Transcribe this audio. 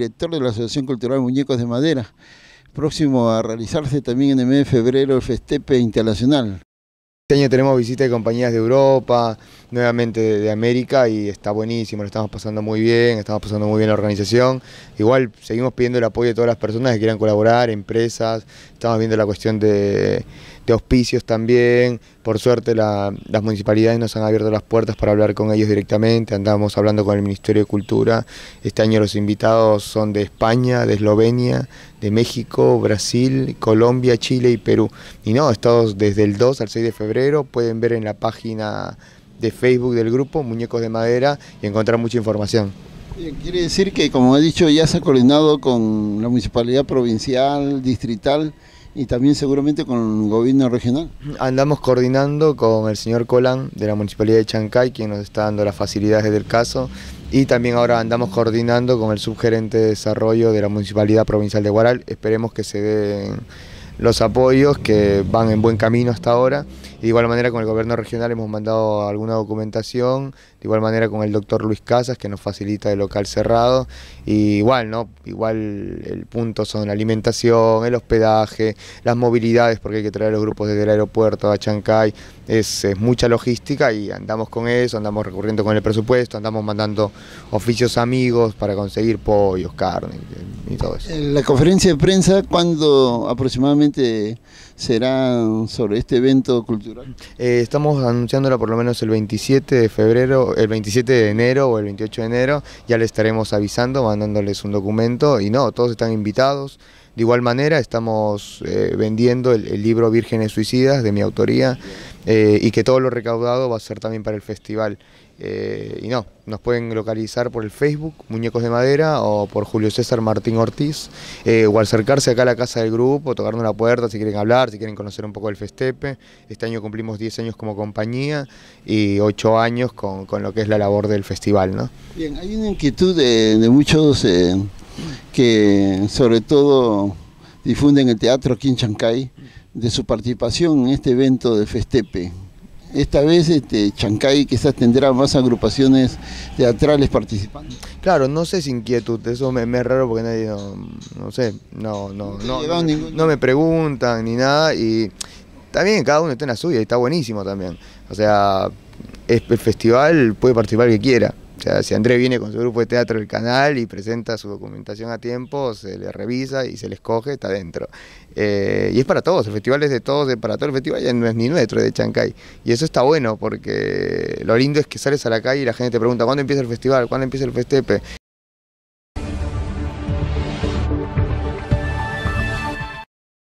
director de la Asociación Cultural Muñecos de Madera, próximo a realizarse también en el mes de febrero el Festepe Internacional. Este año tenemos visitas de compañías de Europa, nuevamente de, de, América y está buenísimo, lo estamos pasando muy bien, estamos pasando muy bien la organización. Igual seguimos pidiendo el apoyo de todas las personas que quieran colaborar, empresas, estamos viendo la cuestión de de auspicios también. Por suerte las municipalidades nos han abierto las puertas para hablar con ellos directamente. Andamos hablando con el Ministerio de Cultura. Este año los invitados son de España, de Eslovenia, de México, Brasil, Colombia, Chile y Perú. Y no, estados desde el 2 al 6 de febrero pueden ver en la página de Facebook del grupo Muñecos de Madera y encontrar mucha información. Quiere decir que, como he dicho, ya se ha coordinado con la municipalidad provincial, distrital, y también seguramente con el gobierno regional. Andamos coordinando con el señor Colán de la Municipalidad de Chancay, quien nos está dando las facilidades del caso, y también ahora andamos coordinando con el subgerente de desarrollo de la Municipalidad Provincial de Guaral. Esperemos que se den los apoyos que van en buen camino hasta ahora. de igual manera con el gobierno regional hemos mandado alguna documentación de igual manera con el doctor Luis Casas, que nos facilita el local cerrado. Y igual, ¿no? Igual el punto son la alimentación, el hospedaje, las movilidades, porque hay que traer los grupos desde el aeropuerto a Chancay. Es, mucha logística y andamos con eso, andamos recurriendo con el presupuesto, andamos mandando oficios amigos para conseguir pollos, carne y todo eso. La conferencia de prensa, ¿cuándo aproximadamente? será sobre este evento cultural? Eh, estamos anunciándola por lo menos el 27 de febrero, el 27 de enero o el 28 de enero, ya le estaremos avisando, mandándoles un documento y no, todos están invitados. De igual manera, estamos eh, vendiendo el, libro Vírgenes Suicidas de mi autoría eh, y que todo lo recaudado va a ser también para el festival. Eh, y no, nos pueden localizar por el Facebook, Muñecos de Madera, o por Julio César Martín Ortiz, o acercarse acá a la casa del grupo, tocarnos la puerta si quieren hablar, si quieren conocer un poco el Festepe. Este año cumplimos 10 años como compañía y 8 años con, lo que es la labor del festival. ¿no? Bien, hay una inquietud de, muchos que sobre todo difunden el teatro aquí en Chancay, de su participación en este evento de Festepe. Esta vez este, Chancay quizás tendrá más agrupaciones teatrales participando. Claro, no sé si inquietud, eso me, es raro porque nadie, no, sé, no, no, no, me preguntan ni nada y también cada uno está en la suya y está buenísimo también. O sea, el festival puede participar el que quiera. O sea, si Andrés viene con su grupo de teatro del canal y presenta su documentación a tiempo, se le revisa y se le escoge, está dentro. Eh, y es para todos, el festival es de todos, es para todo el festival, ya no es ni nuestro, es de Chancay. Y eso está bueno porque lo lindo es que sales a la calle y la gente te pregunta, ¿cuándo empieza el festival? ¿Cuándo empieza el festepe?